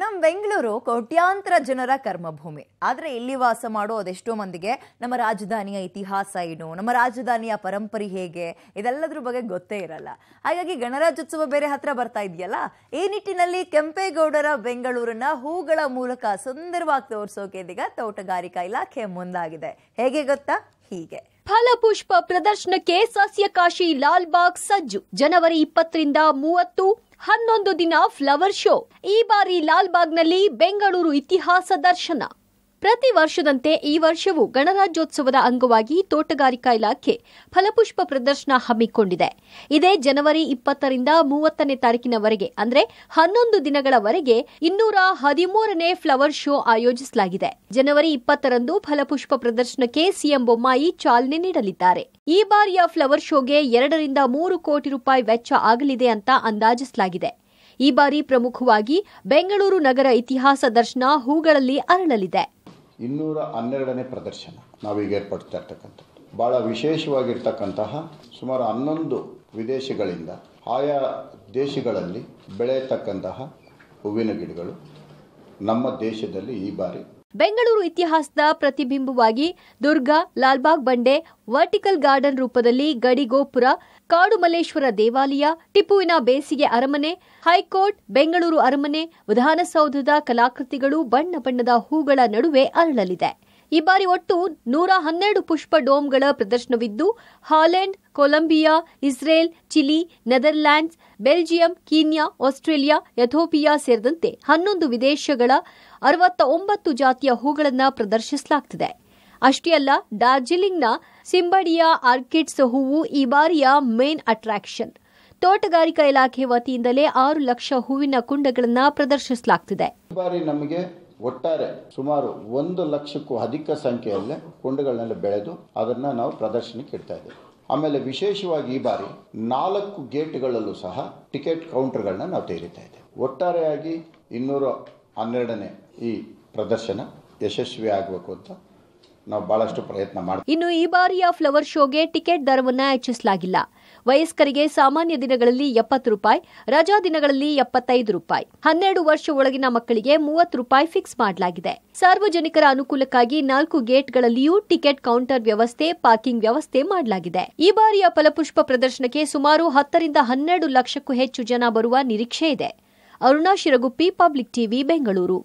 ನಮ್ಮ ಬೆಂಗಳೂರು ಕೋಟ್ಯಾಂತರ ಜನರ ಕರ್ಮಭೂಮಿ ಆದರೆ ಇಲ್ಲಿ ವಾಸ ಮಾಡೋ ಅದೆಷ್ಟೋ ಮಂದಿಗೆ ನಮ್ಮ ರಾಜಧಾನಿಯ ಇತಿಹಾಸ ಏನು ನಮ್ಮ ರಾಜಧಾನಿಯ ಪರಂಪರೆ ಹೇಗೆ ಇದೆಲ್ಲದ್ರ ಬಗ್ಗೆ ಗೊತ್ತೇ ಇರಲ್ಲ ಹಾಗಾಗಿ ಗಣರಾಜ್ಯೋತ್ಸವ ಬೇರೆ ಹತ್ರ ಬರ್ತಾ ಇದೆಯಲ್ಲ ಈ ನಿಟ್ಟಿನಲ್ಲಿ ಕೆಂಪೇಗೌಡರ ಬೆಂಗಳೂರನ್ನ ಹೂಗಳ ಮೂಲಕ ಸುಂದರವಾಗಿ ತೋರಿಸೋಕೆ ಇದೀಗ ತೋಟಗಾರಿಕಾ ಇಲಾಖೆ ಮುಂದಾಗಿದೆ ಹೇಗೆ ಗೊತ್ತಾ ಹೀಗೆ ಫಲಪುಷ್ಪ ಪ್ರದರ್ಶನಕ್ಕೆ ಸಸ್ಯಕಾಶಿ ಲಾಲ್ಬಾಗ್ ಸಜ್ಜು ಜನವರಿ ಇಪ್ಪತ್ತರಿಂದ ಮೂವತ್ತು ಹನ್ನೊಂದು ದಿನ ಫ್ಲವರ್ ಶೋ ಈ ಬಾರಿ ಲಾಲ್ಬಾಗ್ನಲ್ಲಿ ಬೆಂಗಳೂರು ಇತಿಹಾಸ ದರ್ಶನ ಪ್ರತಿ ವರ್ಷದಂತೆ ಈ ವರ್ಷವೂ ಗಣರಾಜ್ಯೋತ್ಸವದ ಅಂಗವಾಗಿ ತೋಟಗಾರಿಕಾ ಇಲಾಖೆ ಫಲಪುಷ್ಪ ಪ್ರದರ್ಶನ ಹಮ್ಮಿಕೊಂಡಿದೆ ಇದೇ ಜನವರಿ ಇಪ್ಪತ್ತರಿಂದ ಮೂವತ್ತನೇ ತಾರೀಕಿನವರೆಗೆ ಅಂದರೆ ಹನ್ನೊಂದು ದಿನಗಳವರೆಗೆ ಇನ್ನೂರ ಹದಿಮೂರನೇ ಫ್ಲವರ್ ಶೋ ಆಯೋಜಿಸಲಾಗಿದೆ ಜನವರಿ ಇಪ್ಪತ್ತರಂದು ಫಲಪುಷ್ಪ ಪ್ರದರ್ಶನಕ್ಕೆ ಸಿಎಂ ಬೊಮ್ಮಾಯಿ ಚಾಲನೆ ನೀಡಲಿದ್ದಾರೆ ಈ ಬಾರಿಯ ಫ್ಲವರ್ ಶೋಗೆ ಎರಡರಿಂದ ಮೂರು ಕೋಟಿ ರೂಪಾಯಿ ವೆಚ್ಚ ಆಗಲಿದೆ ಅಂತ ಅಂದಾಜಿಸಲಾಗಿದೆ ಈ ಬಾರಿ ಪ್ರಮುಖವಾಗಿ ಬೆಂಗಳೂರು ನಗರ ಇತಿಹಾಸ ದರ್ಶನ ಹೂಗಳಲ್ಲಿ ಅರಳಲಿದೆ ಇನ್ನೂರ ಹನ್ನೆರಡನೇ ಪ್ರದರ್ಶನ ನಾವೀಗ ಏರ್ಪಡ್ತಾ ಇರ್ತಕ್ಕಂಥದ್ದು ಭಾಳ ವಿಶೇಷವಾಗಿರ್ತಕ್ಕಂತಹ ಸುಮಾರು ಹನ್ನೊಂದು ವಿದೇಶಗಳಿಂದ ಆಯಾ ದೇಶಗಳಲ್ಲಿ ಬೆಳೆಯತಕ್ಕಂತಹ ಹೂವಿನ ಗಿಡಗಳು ನಮ್ಮ ದೇಶದಲ್ಲಿ ಈ ಬಾರಿ ಬೆಂಗಳೂರು ಇತಿಹಾಸದ ಪ್ರತಿಬಿಂಬವಾಗಿ ದುರ್ಗಾ ಲಾಲ್ಬಾಗ್ ಬಂಡೆ ವರ್ಟಿಕಲ್ ಗಾರ್ಡನ್ ರೂಪದಲ್ಲಿ ಗಡಿಗೋಪುರ ಕಾಡುಮಲ್ಲೇಶ್ವರ ದೇವಾಲಯ ಟಿಪ್ಪುವಿನ ಬೇಸಿಗೆ ಅರಮನೆ ಹೈಕೋರ್ಟ್ ಬೆಂಗಳೂರು ಅರಮನೆ ವಿಧಾನಸೌಧದ ಕಲಾಕೃತಿಗಳು ಬಣ್ಣ ಬಣ್ಣದ ಹೂಗಳ ನಡುವೆ ಅರಳಲಿದೆ ಈ ಬಾರಿ ಒಟ್ಟು ನೂರ ಹನ್ನೆರಡು ಪುಷ್ಪ ಡೋಮ್ಗಳ ಪ್ರದರ್ಶನವಿದ್ದು Holland Colombia Israel Chile Netherlands Belgium Kenya Australia Ethiopia ಸೇರಿದಂತೆ ಹನ್ನೊಂದು ವಿದೇಶಗಳ ಅರವತ್ತ ಒಂಬತ್ತು ಜಾತಿಯ ಹೂಗಳನ್ನು ಪ್ರದರ್ಶಿಸಲಾಗುತ್ತಿದೆ ಅಷ್ಟೇ ಅಲ್ಲ ಡಾರ್ಜಿಲಿಂಗ್ನ ಸಿಂಬಡಿಯಾ ಆರ್ಕಿಡ್ಸ್ ಹೂವು ಈ ಬಾರಿಯ ಮೇನ್ ಅಟ್ರಾಕ್ಷನ್ ತೋಟಗಾರಿಕಾ ಇಲಾಖೆ ವತಿಯಿಂದಲೇ ಆರು ಲಕ್ಷ ಹೂವಿನ ಕುಂಡಗಳನ್ನು ಪ್ರದರ್ಶಿಸಲಾಗುತ್ತಿದೆ ಒಟ್ಟಾರೆ ಸುಮಾರು ಒಂದು ಲಕ್ಷಕ್ಕೂ ಅಧಿಕ ಸಂಖ್ಯೆಯಲ್ಲಿ ಕುಂಡಗಳನ್ನೆಲ್ಲ ಬೆಳೆದು ಅದನ್ನ ನಾವು ಪ್ರದರ್ಶನಕ್ಕೆ ಇಡ್ತಾ ಇದ್ದೇವೆ ಆಮೇಲೆ ವಿಶೇಷವಾಗಿ ಈ ಬಾರಿ ನಾಲ್ಕು ಗೇಟ್ಗಳಲ್ಲೂ ಸಹ ಟಿಕೆಟ್ ಕೌಂಟರ್ಗಳನ್ನ ನಾವು ತೆರೀತಾ ಇದ್ದೇವೆ ಒಟ್ಟಾರೆಯಾಗಿ ಇನ್ನೂರ ಹನ್ನೆರಡನೇ ಈ ಪ್ರದರ್ಶನ ಯಶಸ್ವಿ ಆಗಬೇಕು ಅಂತ ನಾವು ಬಹಳಷ್ಟು ಪ್ರಯತ್ನ ಮಾಡ್ತೀವಿ ಇನ್ನು ಈ ಬಾರಿಯ ಫ್ಲವರ್ ಶೋಗೆ ಟಿಕೆಟ್ ದರವನ್ನು ಹೆಚ್ಚಿಸಲಾಗಿಲ್ಲ ವಯಸ್ಕರಿಗೆ ಸಾಮಾನ್ಯ ದಿನಗಳಲ್ಲಿ ಎಪ್ಪತ್ತು ರೂಪಾಯಿ ರಜಾ ದಿನಗಳಲ್ಲಿ ಎಪ್ಪತ್ತೈದು ರೂಪಾಯಿ ಹನ್ನೆರಡು ವರ್ಷ ಒಳಗಿನ ಮಕ್ಕಳಿಗೆ ಮೂವತ್ತು ರೂಪಾಯಿ ಫಿಕ್ಸ್ ಮಾಡಲಾಗಿದೆ ಸಾರ್ವಜನಿಕರ ಅನುಕೂಲಕ್ಕಾಗಿ ನಾಲ್ಕು ಗೇಟ್ಗಳಲ್ಲಿಯೂ ಟಿಕೆಟ್ ಕೌಂಟರ್ ವ್ಯವಸ್ಥೆ ಪಾರ್ಕಿಂಗ್ ವ್ಯವಸ್ಥೆ ಮಾಡಲಾಗಿದೆ ಈ ಬಾರಿಯ ಫಲಪುಷ್ಪ ಪ್ರದರ್ಶನಕ್ಕೆ ಸುಮಾರು ಹತ್ತರಿಂದ ಹನ್ನೆರಡು ಲಕ್ಷಕ್ಕೂ ಹೆಚ್ಚು ಜನ ಬರುವ ನಿರೀಕ್ಷೆ ಇದೆ ಅರುಣಾ ಶಿರಗುಪ್ಪಿ ಪಬ್ಲಿಕ್ ಟಿವಿ ಬೆಂಗಳೂರು